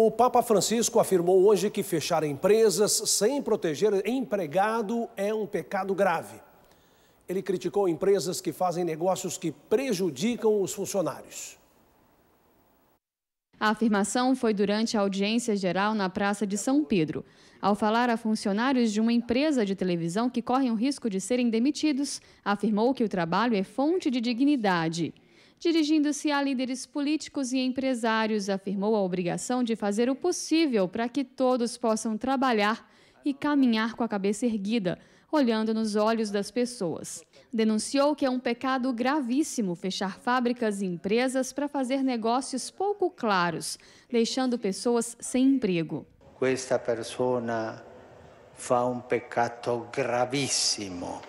O Papa Francisco afirmou hoje que fechar empresas sem proteger empregado é um pecado grave. Ele criticou empresas que fazem negócios que prejudicam os funcionários. A afirmação foi durante a audiência geral na Praça de São Pedro. Ao falar a funcionários de uma empresa de televisão que correm o risco de serem demitidos, afirmou que o trabalho é fonte de dignidade dirigindo-se a líderes políticos e empresários, afirmou a obrigação de fazer o possível para que todos possam trabalhar e caminhar com a cabeça erguida, olhando nos olhos das pessoas. Denunciou que é um pecado gravíssimo fechar fábricas e empresas para fazer negócios pouco claros, deixando pessoas sem emprego. Esta pessoa faz um pecado gravíssimo.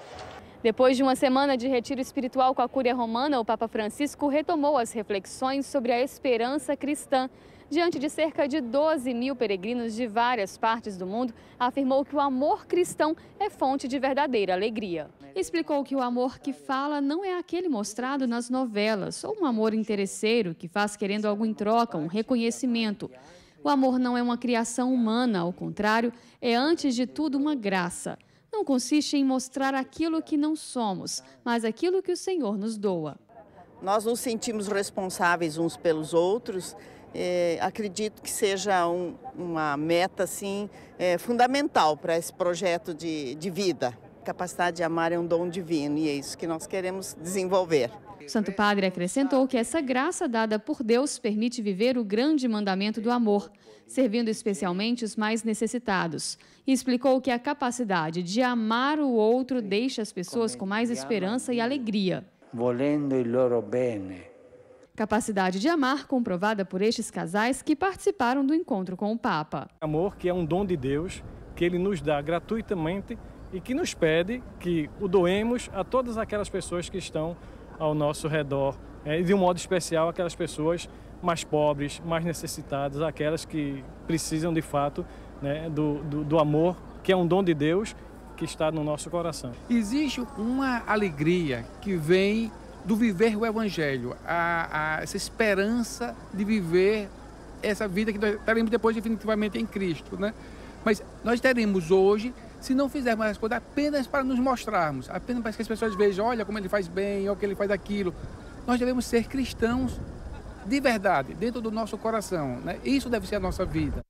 Depois de uma semana de retiro espiritual com a Cúria Romana, o Papa Francisco retomou as reflexões sobre a esperança cristã. Diante de cerca de 12 mil peregrinos de várias partes do mundo, afirmou que o amor cristão é fonte de verdadeira alegria. Explicou que o amor que fala não é aquele mostrado nas novelas, ou um amor interesseiro que faz querendo algo em troca, um reconhecimento. O amor não é uma criação humana, ao contrário, é antes de tudo uma graça não consiste em mostrar aquilo que não somos, mas aquilo que o Senhor nos doa. Nós nos sentimos responsáveis uns pelos outros. É, acredito que seja um, uma meta assim, é, fundamental para esse projeto de, de vida capacidade de amar é um dom divino e é isso que nós queremos desenvolver. O Santo Padre acrescentou que essa graça dada por Deus permite viver o grande mandamento do amor, servindo especialmente os mais necessitados. E explicou que a capacidade de amar o outro deixa as pessoas com mais esperança e alegria. Volendo Capacidade de amar comprovada por estes casais que participaram do encontro com o Papa. Amor que é um dom de Deus, que ele nos dá gratuitamente e que nos pede que o doemos a todas aquelas pessoas que estão ao nosso redor, né, e de um modo especial aquelas pessoas mais pobres, mais necessitadas, aquelas que precisam de fato né, do, do, do amor, que é um dom de Deus que está no nosso coração. Existe uma alegria que vem do viver o Evangelho, a, a, essa esperança de viver essa vida que nós teremos depois definitivamente em Cristo, né? Mas nós teremos hoje, se não fizermos as coisas apenas para nos mostrarmos, apenas para que as pessoas vejam, olha como ele faz bem, olha que ele faz aquilo. Nós devemos ser cristãos de verdade, dentro do nosso coração. Né? Isso deve ser a nossa vida.